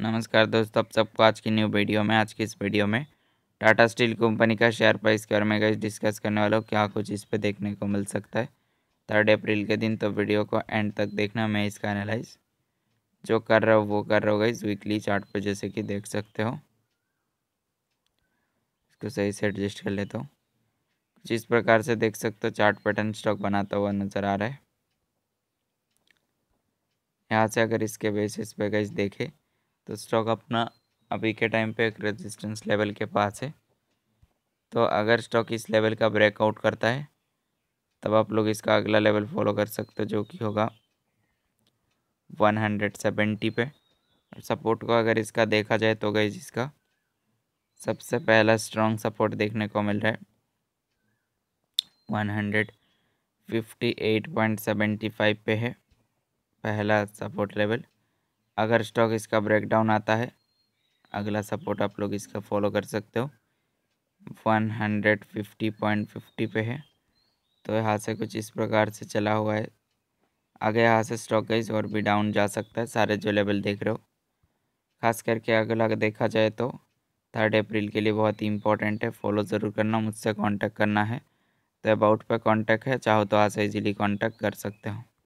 नमस्कार दोस्तों आप सबको आज की न्यू वीडियो में आज की इस वीडियो में टाटा स्टील कंपनी का शेयर प्राइस के बारे में गई डिस्कस करने वाला हूँ क्या कुछ इस पर देखने को मिल सकता है थर्ड अप्रैल के दिन तो वीडियो को एंड तक देखना मैं इसका एनालाइज जो कर रहा हूँ वो कर रहा होगा इस वीकली चार्ट पर जैसे कि देख सकते हो इसको सही से एडजस्ट कर लेता हूँ जिस प्रकार से देख सकते हो चार्ट पैटर्न स्टॉक बनाता हुआ नज़र आ रहा है यहाँ से अगर इसके बेसिस पे गई देखें तो स्टॉक अपना अभी के टाइम पे एक रेजिस्टेंस लेवल के पास है तो अगर स्टॉक इस लेवल का ब्रेकआउट करता है तब आप लोग इसका अगला लेवल फॉलो कर सकते हो जो कि होगा वन हंड्रेड सेवेंटी पे सपोर्ट को अगर इसका देखा जाए तो गई इसका सबसे पहला स्ट्रॉन्ग सपोर्ट देखने को मिल रहा है one hundred fifty eight point seventy five पे है पहला सपोर्ट लेवल अगर स्टॉक इसका ब्रेकडाउन आता है अगला सपोर्ट आप लोग इसका फॉलो कर सकते हो one hundred fifty point fifty पे है तो यहाँ से कुछ इस प्रकार से चला हुआ है आगे यहाँ से स्टॉक गाइज और भी डाउन जा सकता है सारे जो लेवल देख रहे हो खास करके अगला देखा जाए तो थर्ड अप्रैल के लिए बहुत ही इंपॉर्टेंट है फॉलो ज़रूर करना मुझसे कांटेक्ट करना है तो अबाउट पे कांटेक्ट है चाहो तो आज से इजीली कांटेक्ट कर सकते हो